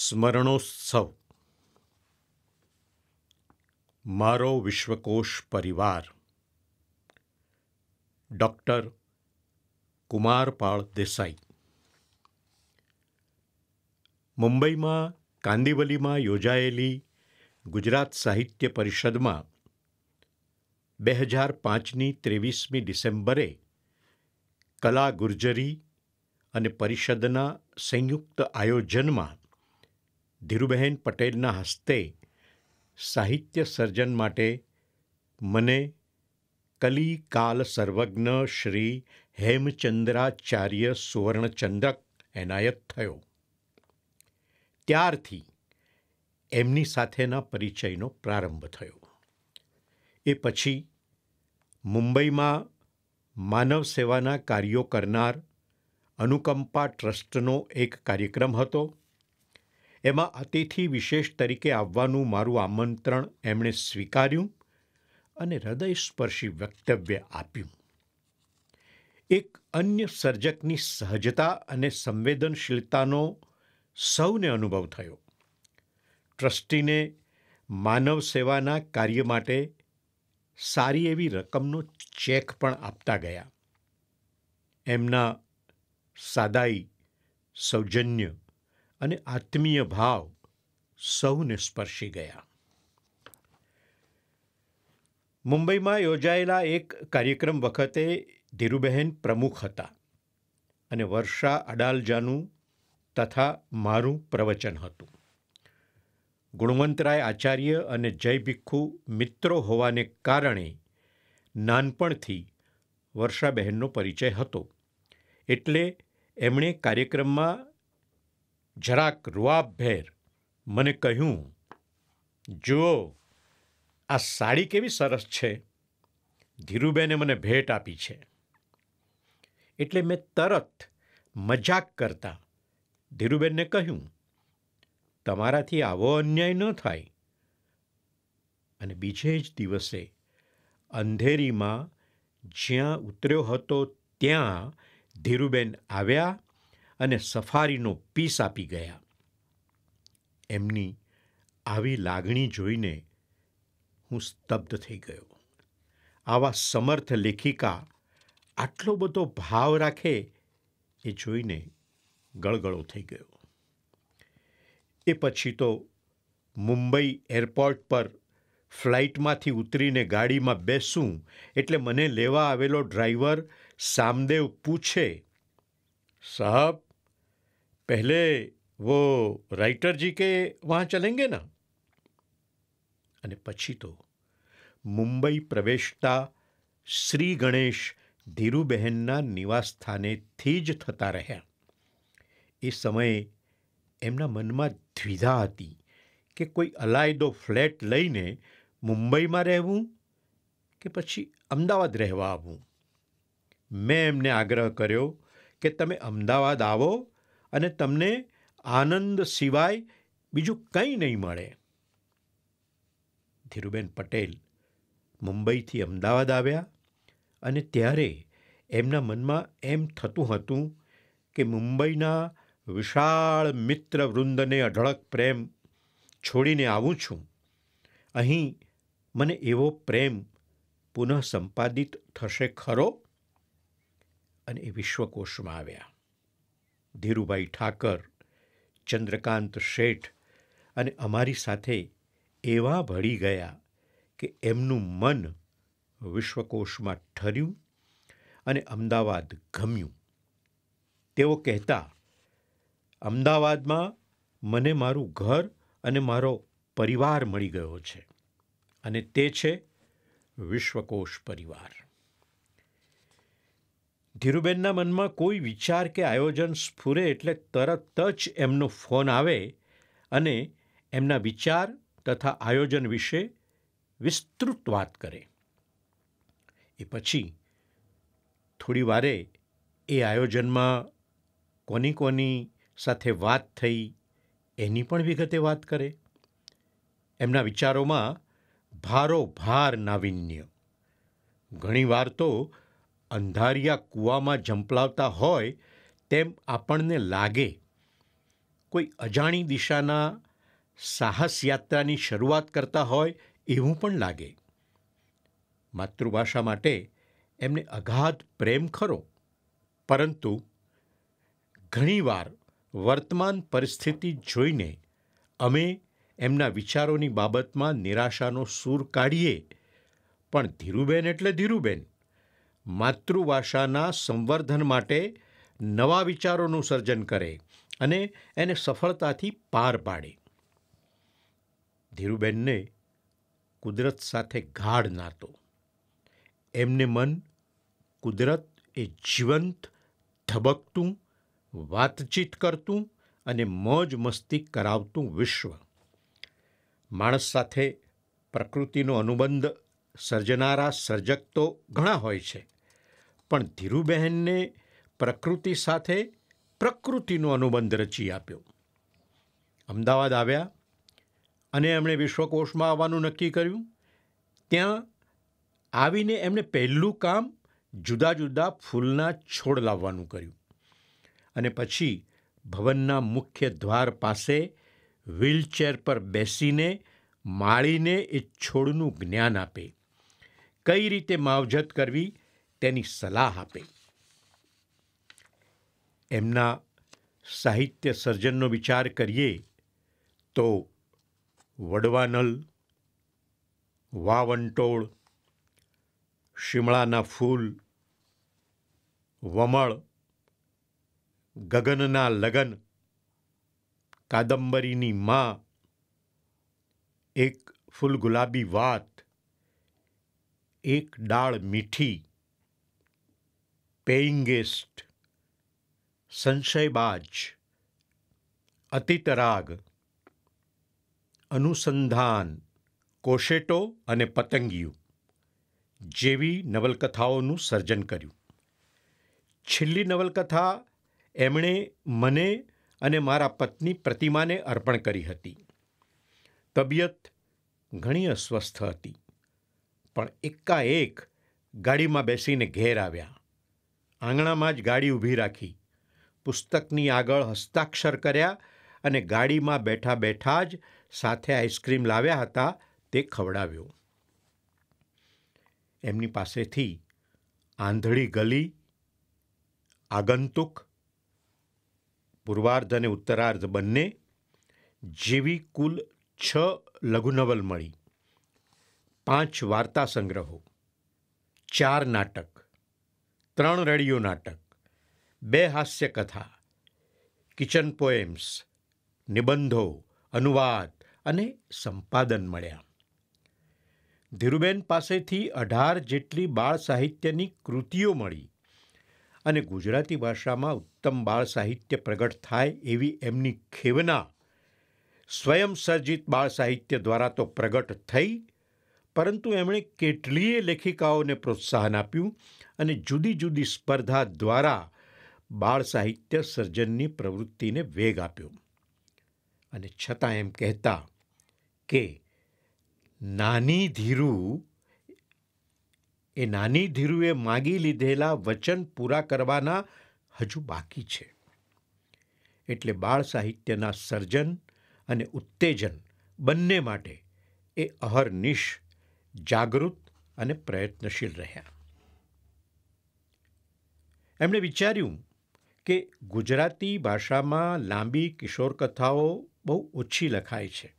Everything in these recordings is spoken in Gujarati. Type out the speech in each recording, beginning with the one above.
સ્મરણોત્સવ મારો વિશ્વકોશ પરિવાર ડૉક્ટર કુમારપાળ દેસાઈ મુંબઈમાં કાંદિવલીમાં યોજાયેલી ગુજરાત સાહિત્ય પરિષદમાં બે હજાર પાંચની ત્રેવીસમી ડિસેમ્બરે કલા ગુર્જરી અને પરિષદના સંયુક્ત આયોજનમાં ધીરુબહેન પટેલના હસ્તે સાહિત્ય સર્જન માટે મને કલી કાલ સર્વજ્ઞ શ્રી હેમચંદ્રાચાર્ય સુવર્ણચંદ્રક એનાયત થયો ત્યારથી એમની સાથેના પરિચયનો પ્રારંભ થયો એ પછી મુંબઈમાં માનવ સેવાના કાર્યો કરનાર અનુકંપા ટ્રસ્ટનો એક કાર્યક્રમ હતો એમાં અતિથિ વિશેષ તરીકે આવવાનું મારું આમંત્રણ એમણે સ્વીકાર્યું અને હૃદયસ્પર્શી વક્તવ્ય આપ્યું એક અન્ય સર્જકની સહજતા અને સંવેદનશીલતાનો સૌને અનુભવ થયો ટ્રસ્ટીને માનવ સેવાના કાર્ય માટે સારી એવી રકમનો ચેક પણ આપતા ગયા એમના સાદાઈ સૌજન્ય અને આત્મીય ભાવ સૌને સ્પર્શી ગયા મુંબઈમાં યોજાયેલા એક કાર્યક્રમ વખતે ધીરુબહેન પ્રમુખ હતા અને વર્ષા અડાલજાનું તથા મારું પ્રવચન હતું ગુણવંતરાય આચાર્ય અને જય ભિખુ મિત્રો હોવાને કારણે નાનપણથી વર્ષાબહેનનો પરિચય હતો એટલે એમણે કાર્યક્રમમાં જરાક રૂઆબભેર મને કહ્યું જુઓ આ સાડી કેવી સરસ છે ધીરુબેને મને ભેટ આપી છે એટલે મેં તરત મજાક કરતા ધીરુબેનને કહ્યું તમારાથી આવો અન્યાય ન થાય અને બીજે જ દિવસે અંધેરીમાં જ્યાં ઉતર્યો હતો ત્યાં ધીરુબેન આવ્યા અને સફારીનો પીસ આપી ગયા એમની આવી લાગણી જોઈને હું સ્તબ્ધ થઈ ગયો આવા સમર્થ લેખિકા આટલો બધો ભાવ રાખે એ જોઈને ગળગળો થઈ ગયો એ પછી તો મુંબઈ એરપોર્ટ પર ફ્લાઇટમાંથી ઉતરીને ગાડીમાં બેસું એટલે મને લેવા આવેલો ડ્રાઈવર સામદેવ પૂછે साहब पहले वो રાઇટર જી કે વહાં ચલેંગે ના અને પછી તો મુંબઈ પ્રવેશતા શ્રી ગણેશ ધીરુબહેનના નિવાસસ્થાનેથી જ થતા રહ્યા એ સમયે એમના મનમાં દ્વિધા હતી કે કોઈ અલાયદો ફ્લેટ લઈને મુંબઈમાં રહેવું કે પછી અમદાવાદ રહેવા આવવું મેં એમને આગ્રહ કર્યો કે તમે અમદાવાદ આવો અને તમને આનંદ સિવાય બીજું કંઈ નહીં મળે ધીરુબેન પટેલ મુંબઈથી અમદાવાદ આવ્યા અને ત્યારે એમના મનમાં એમ થતું હતું કે મુંબઈના વિશાળ મિત્ર વૃંદને અઢળક પ્રેમ છોડીને આવું છું અહીં મને એવો પ્રેમ પુનઃ સંપાદિત થશે ખરો અને એ વિશ્વકોશમાં આવ્યા ધીરુભાઈ ઠાકર ચંદ્રકાંત શેઠ અને અમારી સાથે એવા ભળી ગયા કે એમનું મન વિશ્વકોશમાં ઠર્યું અને અમદાવાદ ગમ્યું તેઓ કહેતા અમદાવાદમાં મને મારું ઘર અને મારો પરિવાર મળી ગયો છે અને તે છે વિશ્વકોશ પરિવાર ધીરુબેનના મનમાં કોઈ વિચાર કે આયોજન સ્ફુરે એટલે તરત જ એમનો ફોન આવે અને એમના વિચાર તથા આયોજન વિશે વિસ્તૃત વાત કરે એ પછી થોડી વારે એ આયોજનમાં કોની કોની સાથે વાત થઈ એની પણ વિગતે વાત કરે એમના વિચારોમાં ભારો ભાર નાવિન્ય ઘણીવાર તો અંધારિયા કૂવામાં ઝંપલાવતા હોય તેમ આપણને લાગે કોઈ અજાણી દિશાના સાહસ યાત્રાની શરૂઆત કરતા હોય એવું પણ લાગે માતૃભાષા માટે એમને અગાધ પ્રેમ ખરો પરંતુ ઘણીવાર વર્તમાન પરિસ્થિતિ જોઈને અમે એમના વિચારોની બાબતમાં નિરાશાનો સૂર કાઢીએ પણ ધીરુબેન એટલે ધીરુબેન માતૃભાષાના સંવર્ધન માટે નવા વિચારોનું સર્જન કરે અને એને સફળતાથી પાર પાડે ધીરુબેનને કુદરત સાથે ગાઢ નાતો એમને મન કુદરત એ જીવંત ધબકતું વાતચીત કરતું અને મોજ મસ્તી કરાવતું વિશ્વ માણસ સાથે પ્રકૃતિનો અનુબંધ સર્જનારા સર્જક તો ઘણા હોય છે પણ ધીરુબહેનને પ્રકૃતિ સાથે પ્રકૃતિનો અનુબંધ રચી આપ્યો અમદાવાદ આવ્યા અને એમણે વિશ્વકોશમાં આવવાનું નક્કી કર્યું ત્યાં આવીને એમણે પહેલું કામ જુદા જુદા ફૂલના છોડ લાવવાનું કર્યું અને પછી ભવનના મુખ્ય દ્વાર પાસે વ્હીલચેર પર બેસીને માળીને એ છોડનું જ્ઞાન આપે કઈ રીતે માવજત કરવી તેની સલાહ આપે એમના સાહિત્ય સર્જનનો વિચાર કરીએ તો વડવાનલ વાવંટોળ શિમળાના ફૂલ વમળ ગગનના લગન કાદંબરીની માં એક ફૂલ ગુલાબી વાત એક ડાળ મીઠી પેઇંગ ગેસ્ટ સંશયબાજ અતિતરાગ અનુસંધાન કોશેટો અને પતંગિયું જેવી નવલકથાઓનું સર્જન કર્યું છેલ્લી નવલકથા એમણે મને અને મારા પત્ની પ્રતિમાને અર્પણ કરી હતી તબિયત ઘણી અસ્વસ્થ હતી પણ એકાએક ગાડીમાં બેસીને ઘેર આવ્યા આંગણામાં જ ગાડી ઊભી રાખી પુસ્તકની આગળ હસ્તાક્ષર કર્યા અને ગાડીમાં બેઠા બેઠા જ સાથે આઈસ્ક્રીમ લાવ્યા હતા તે ખવડાવ્યો એમની પાસેથી આંધળી ગલી આગંતુક પૂર્વાર્ધ અને ઉત્તરાર્ધ બંને જેવી કુલ છ લઘુનવલ મળી પાંચ વાર્તા સંગ્રહો ચાર નાટક ત્રણ રેડિયો નાટક બે હાસ્ય કથા કિચન પોએમ્સ નિબંધો અનુવાદ અને સંપાદન મળ્યા ધીરુબેન પાસેથી અઢાર જેટલી બાળ સાહિત્યની કૃતિઓ મળી અને ગુજરાતી ભાષામાં ઉત્તમ બાળ સાહિત્ય પ્રગટ થાય એવી એમની ખેવના સ્વયં સર્જિત બાળ સાહિત્ય દ્વારા તો પ્રગટ થઈ પરંતુ એમણે કેટલીય લેખિકાઓને પ્રોત્સાહન આપ્યું અને જુદી જુદી સ્પર્ધા દ્વારા બાળ સાહિત્ય સર્જનની પ્રવૃત્તિને વેગ આપ્યો અને છતાં એમ કહેતા કે નાની ધીરુ એ નાની ધીરુએ માગી લીધેલા વચન પૂરા કરવાના હજુ બાકી છે એટલે બાળ સાહિત્યના સર્જન અને ઉત્તેજન બંને માટે એ અહર્નિશ જાગૃત અને પ્રયત્નશીલ રહ્યા એમણે વિચાર્યું કે ગુજરાતી ભાષામાં લાંબી કિશોર કથાઓ બહુ ઓછી લખાય છે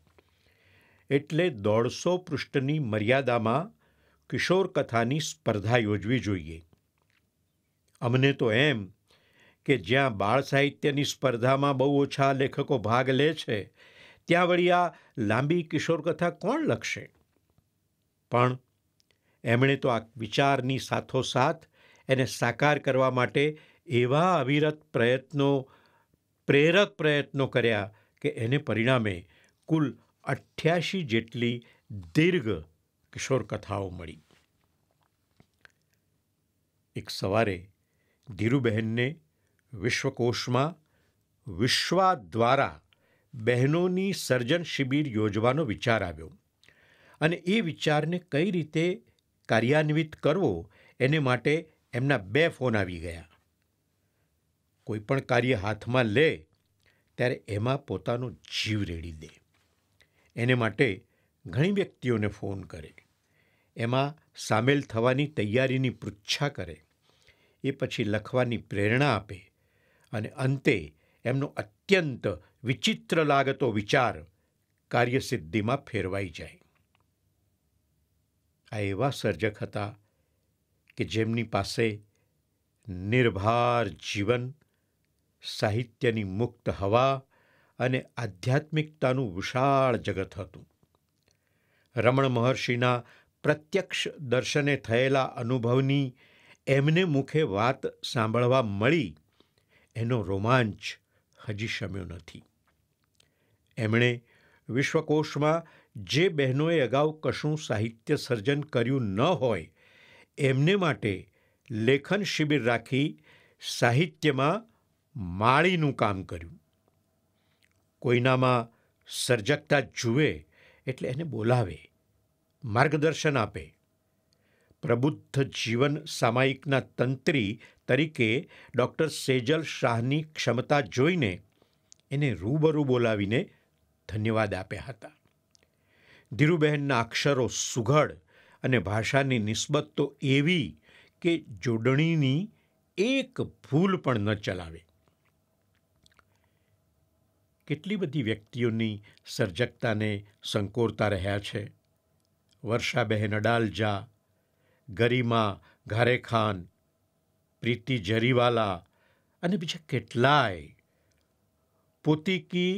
એટલે દોઢસો પૃષ્ઠની મર્યાદામાં કિશોર કથાની સ્પર્ધા યોજવી જોઈએ અમને તો એમ કે જ્યાં બાળ સાહિત્યની સ્પર્ધામાં બહુ ઓછા લેખકો ભાગ લે છે ત્યાં વળી આ લાંબી કિશોર કથા કોણ લખશે પણ એમણે તો આ વિચારની સાથોસાથ એને સાકાર કરવા માટે એવા અવિરત પ્રયત્નો પ્રેરક પ્રયત્નો કર્યા કે એને પરિણામે કુલ અઠ્યાસી જેટલી દીર્ઘ કિશોર કથાઓ મળી એક સવારે ધીરુબહેનને વિશ્વકોશમાં વિશ્વા દ્વારા બહેનોની સર્જન શિબિર યોજવાનો વિચાર આવ્યો અને એ વિચારને કઈ રીતે કાર્યાન્વિત કરવો એને માટે એમના બે ફોન આવી ગયા કોઈપણ કાર્ય હાથમાં લે ત્યારે એમાં પોતાનો જીવ રેડી દે એને માટે ઘણી વ્યક્તિઓને ફોન કરે એમાં સામેલ થવાની તૈયારીની પૃચ્છા કરે એ પછી લખવાની પ્રેરણા આપે અને અંતે એમનો અત્યંત વિચિત્ર લાગતો વિચાર કાર્યસિદ્ધિમાં ફેરવાઈ જાય આ એવા સર્જક હતા કે જેમની પાસે નિર્ભાર જીવન સાહિત્યની મુક્ત હવા અને આધ્યાત્મિકતાનું વિશાળ જગત હતું રમણ મહર્ષિના પ્રત્યક્ષ દર્શને થયેલા અનુભવની એમને મુખે વાત સાંભળવા મળી એનો રોમાંચ હજી શમ્યો નથી એમણે વિશ્વકોશમાં જે બહેનોએ અગાઉ કશું સાહિત્ય સર્જન કર્યું ન હોય એમને માટે લેખન શિબિર રાખી સાહિત્યમાં માળીનું કામ કર્યું કોઈનામાં સર્જકતા જુએ એટલે એને બોલાવે માર્ગદર્શન આપે પ્રબુદ્ધ જીવન સામાયિકના તંત્રી તરીકે ડૉક્ટર સેજલ શાહની ક્ષમતા જોઈને એને રૂબરૂ બોલાવીને ધન્યવાદ આપ્યા હતા ધીરુબહેનના અક્ષરો સુઘડ અને ભાષાની નિસ્બત તો એવી કે જોડણીની એક ભૂલ પણ ન ચલાવે કેટલી બધી વ્યક્તિઓની સર્જકતાને સંકોરતા રહ્યા છે વર્ષાબહેન અડાલજા ગરિમા ઘારેખાન પ્રીતિ જરીવાલા અને બીજા કેટલાય પોતિકી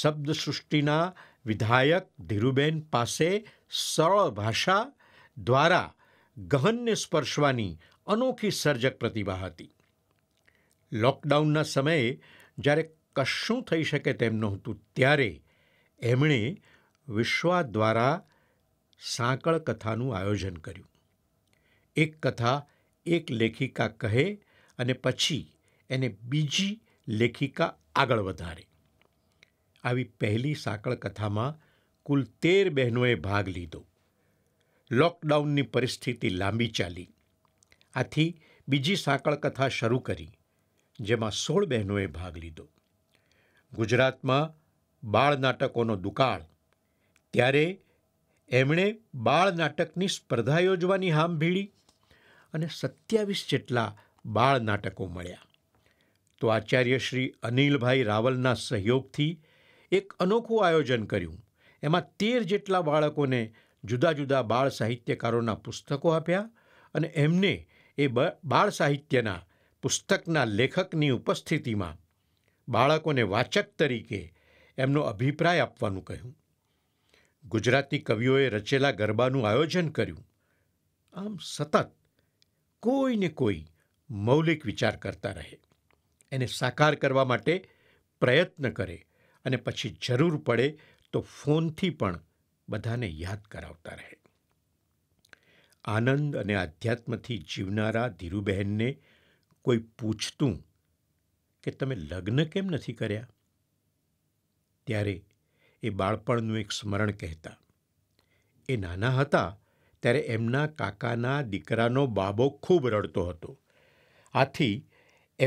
શબ્દ સૃષ્ટિના વિધાયક ધીરુબેન પાસે સરળ ભાષા દ્વારા ગહનને સ્પર્શવાની અનોખી સર્જક પ્રતિભા હતી લોકડાઉનના સમયે જ્યારે કશું થઈ શકે તેમ નહોતું ત્યારે એમણે વિશ્વા દ્વારા સાંકળ કથાનું આયોજન કર્યું એક કથા એક લેખિકા કહે અને પછી એને બીજી લેખિકા આગળ વધારે આવી પહેલી સાંકળ કથામાં કુલ તેર બહેનોએ ભાગ લીધો લોકડાઉનની પરિસ્થિતિ લાંબી ચાલી આથી બીજી સાંકળ કથા શરૂ કરી જેમાં સોળ બહેનોએ ભાગ લીધો ગુજરાતમાં બાળ નાટકોનો દુકાળ ત્યારે એમણે બાળ નાટકની સ્પર્ધા યોજવાની હામ ભીડી અને સત્યાવીસ જેટલા બાળ નાટકો મળ્યા તો આચાર્ય શ્રી અનિલભાઈ રાવલના સહયોગથી એક અનોખું આયોજન કર્યું એમાં તેર જેટલા બાળકોને જુદા જુદા બાળ સાહિત્યકારોના પુસ્તકો આપ્યા અને એમને એ બાળ સાહિત્યના પુસ્તકના લેખકની ઉપસ્થિતિમાં બાળકોને વાચક તરીકે એમનો અભિપ્રાય આપવાનું કહ્યું ગુજરાતી કવિઓએ રચેલા ગરબાનું આયોજન કર્યું આમ સતત કોઈ ને કોઈ મૌલિક વિચાર કરતા રહે એને સાકાર કરવા માટે પ્રયત્ન કરે અને પછી જરૂર પડે તો ફોનથી પણ બધાને યાદ કરાવતા રહે આનંદ અને આધ્યાત્મથી જીવનારા ધીરુબહેનને કોઈ પૂછતું કે તમે લગ્ન કેમ નથી કર્યા ત્યારે એ બાળપણનું એક સ્મરણ કહેતા એ નાના હતા ત્યારે એમના કાકાના દીકરાનો બાબો ખૂબ રડતો હતો આથી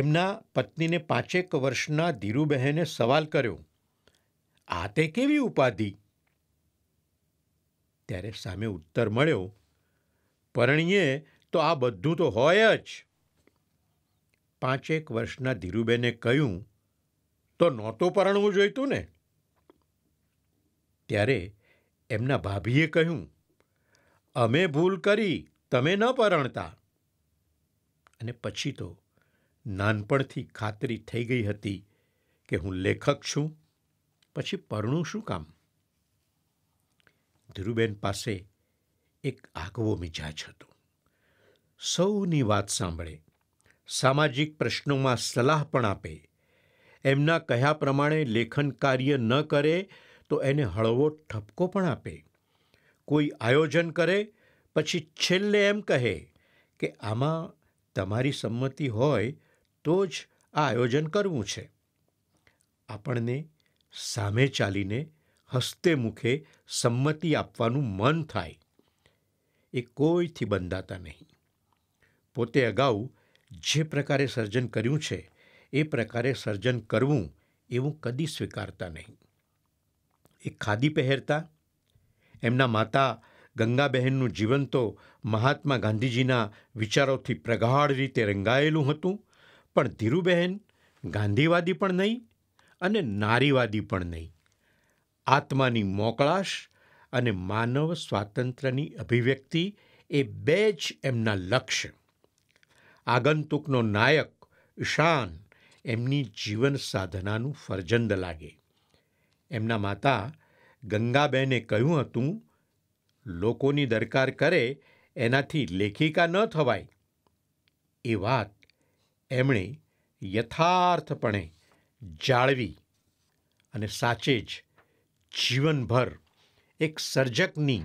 એમના પત્નીને પાંચેક વર્ષના ધીરુબહેને સવાલ કર્યો આ તે કેવી ઉપાધિ ત્યારે સામે ઉત્તર મળ્યો પરણીએ તો આ બધું તો હોય જ પાંચેક વર્ષના ધીરુબેને કહ્યું તો નહોતું પરણવું જોઈતું ને ત્યારે એમના ભાભીએ કહ્યું અમે ભૂલ કરી તમે ન પરણતા અને પછી તો નાનપણથી ખાતરી થઈ ગઈ હતી કે હું લેખક છું પછી પરણું શું કામ ધીરુબેન પાસે એક આગવો મિજાજ હતો સૌની વાત સાંભળે સામાજિક પ્રશ્નોમાં સલાહ પણ આપે એમના કહ્યા પ્રમાણે લેખન કાર્ય ન કરે તો એને હળવો ઠપકો પણ આપે કોઈ આયોજન કરે પછી છેલ્લે એમ કહે કે આમાં તમારી સંમતિ હોય તો જ આ આયોજન કરવું છે આપણને સામે ચાલીને હસ્તે મુખે સંમતિ આપવાનું મન થાય એ કોઈથી બંધાતા નહીં પોતે અગાઉ જે પ્રકારે સર્જન કર્યું છે એ પ્રકારે સર્જન કરવું એવું કદી સ્વીકારતા નહીં એ ખાદી પહેરતા એમના માતા ગંગાબહેનનું જીવન તો મહાત્મા ગાંધીજીના વિચારોથી પ્રગાઢ રીતે રંગાયેલું હતું પણ ધીરુબહેન ગાંધીવાદી પણ નહીં અને નારીવાદી પણ નહીં આત્માની મોકળાશ અને માનવ સ્વાતંત્ર્યની અભિવ્યક્તિ એ બે જ એમના લક્ષ્ય આગંતુકનો નાયક ઈશાન એમની જીવન સાધનાનું ફરજંદ લાગે એમના માતા ગંગાબેને કહ્યું હતું લોકોની દરકાર કરે એનાથી લેખિકા ન થવાય એ વાત એમણે યથાર્થપણે જાળવી અને સાચે જ જીવનભર એક સર્જકની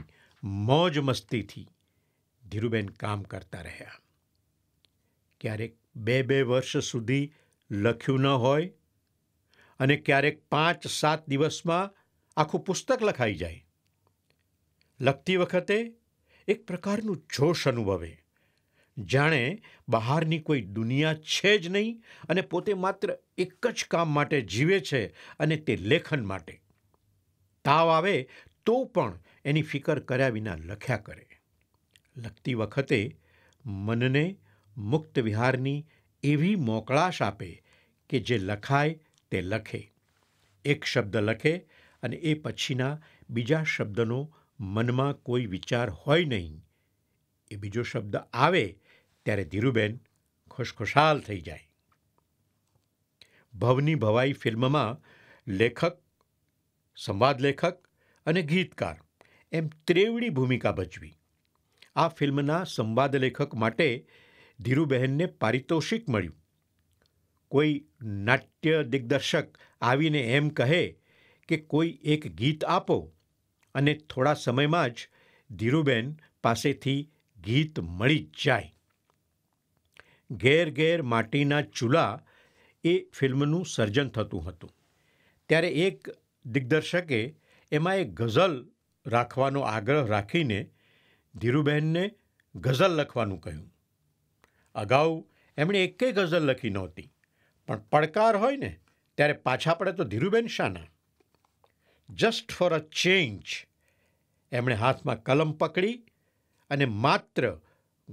મોજ મસ્તીથી ધીરુબેન કામ કરતા રહ્યા ક્યારેક બે બે વર્ષ સુધી લખ્યું ન હોય અને ક્યારેક પાંચ સાત દિવસમાં આખું પુસ્તક લખાઈ જાય લખતી વખતે એક પ્રકારનું જોશ અનુભવે જાણે બહારની કોઈ દુનિયા છે જ નહીં અને પોતે માત્ર એક જ કામ માટે જીવે છે અને તે લેખન માટે તાવ આવે તો પણ એની ફિકર કર્યા વિના લખ્યા કરે લખતી વખતે મનને મુક્ત વિહારની એવી મોકળાશ આપે કે જે લખાય તે લખે એક શબ્દ લખે અને એ પછીના બીજા શબ્દનો મનમાં કોઈ વિચાર હોય નહીં એ બીજો શબ્દ આવે ત્યારે ધીરુબેન ખુશખુશાલ થઈ જાય ભવની ભવાઈ ફિલ્મમાં લેખક સંવાદ લેખક અને ગીતકાર એમ ત્રેવડી ભૂમિકા ભજવી આ ફિલ્મના સંવાદ લેખક માટે ધીરુબહેનને પારિતોષિક મળ્યું કોઈ નાટ્ય દિગ્દર્શક આવીને એમ કહે કે કોઈ એક ગીત આપો અને થોડા સમયમાં જ ધીરુબેન પાસેથી ગીત મળી જ જાય ઘેર ઘેર માટીના ચૂલા એ ફિલ્મનું સર્જન થતું હતું ત્યારે એક દિગ્દર્શકે એમાં એક ગઝલ રાખવાનો આગ્રહ રાખીને ધીરુબહેનને ગઝલ લખવાનું કહ્યું અગાઉ એમણે એકેય ગઝલ લખી નહોતી પણ પડકાર હોય ને ત્યારે પાછા પડે તો ધીરુબેન શાના જસ્ટ ફોર અ ચેન્જ એમણે હાથમાં કલમ પકડી અને માત્ર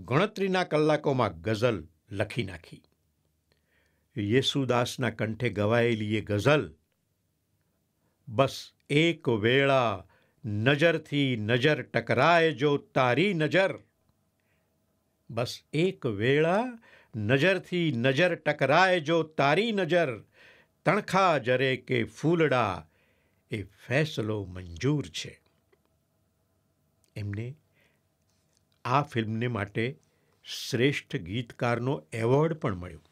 ગણતરીના કલાકોમાં ગઝલ લખી નાખી યેસુદાસના કંઠે ગવાયેલી એ ગઝલ બસ એક વેળા નજરથી નજર ટકરાય જો તારી નજર બસ એક વેળા નજરથી નજર ટકરાય જો તારી નજર તણખા જરે કે ફૂલડા એ ફેસલો મંજૂર છે એમને આ ફિલ્મને માટે શ્રેષ્ઠ ગીતકારનો એવોર્ડ પણ મળ્યો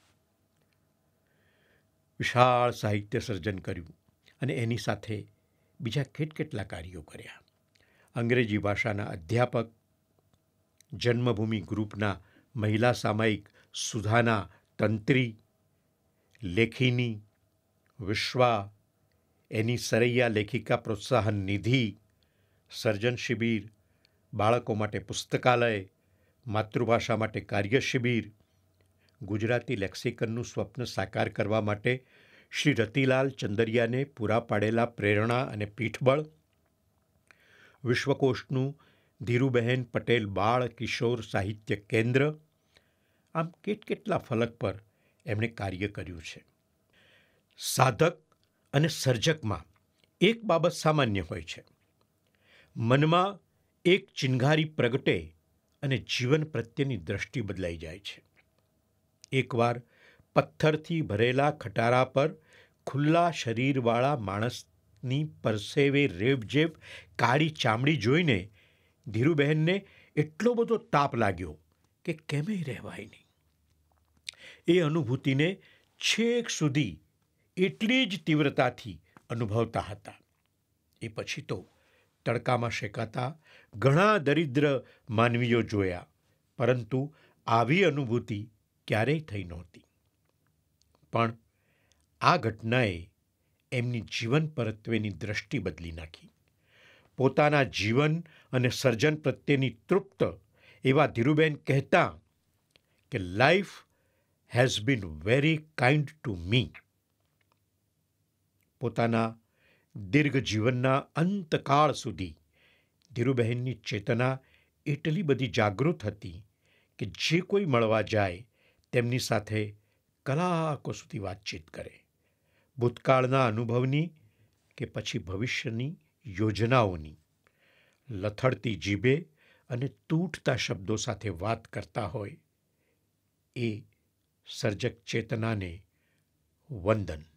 વિશાળ સાહિત્ય સર્જન કર્યું અને એની સાથે બીજા કેટકેટલા કાર્યો કર્યા અંગ્રેજી ભાષાના અધ્યાપક જન્મભૂમિ ગ્રુપના મહિલા સામાયિક સુધાના તંત્રી લેખિની વિશ્વા એની સરૈયા લેખિકા પ્રોત્સાહન નિધિ સર્જન શિબિર બાળકો માટે પુસ્તકાલય માતૃભાષા માટે કાર્ય શિબિર ગુજરાતી લેક્સિકનનું સ્વપ્ન સાકાર કરવા માટે શ્રી રતિલાલ ચંદરિયાને પૂરા પાડેલા પ્રેરણા અને પીઠબળ વિશ્વકોષનું ધીરુબહેન પટેલ બાળ કિશોર સાહિત્ય કેન્દ્ર આમ કેટકેટલા ફલક પર એમણે કાર્ય કર્યું છે સાધક અને સર્જકમાં એક બાબત સામાન્ય હોય છે મનમાં એક ચિનગારી પ્રગટે અને જીવન પ્રત્યેની દ્રષ્ટિ બદલાઈ જાય છે એકવાર પથ્થરથી ભરેલા ખટારા પર ખુલ્લા શરીરવાળા માણસની પરસેવે રેબજેબ કાળી ચામડી જોઈને ધીરુબહેનને એટલો બધો તાપ લાગ્યો કે કેમે રહેવાય નહીં એ અનુભૂતિને છેક સુધી એટલી જ તીવ્રતાથી અનુભવતા હતા એ પછી તો તડકામાં શેકાતા ઘણા દરિદ્ર માનવીઓ જોયા પરંતુ આવી અનુભૂતિ ક્યારેય થઈ નહોતી પણ આ ઘટનાએ એમની જીવન પરત્વેની દ્રષ્ટિ બદલી નાખી પોતાના જીવન અને સર્જન પ્રત્યેની તૃપ્ત એવા ધીરુબેન કહેતા કે life has been very kind to me પોતાના દીર્ઘ જીવનના અંતકાળ સુધી ધીરુબહેનની ચેતના એટલી બધી જાગૃત હતી કે જે કોઈ મળવા જાય તેમની સાથે કલાકો સુધી વાતચીત કરે ભૂતકાળના અનુભવની કે પછી ભવિષ્યની યોજનાઓની લથડતી જીભે અને તૂટતા શબ્દો સાથે વાત કરતા હોય એ સર્જક ચેતનાને વંદન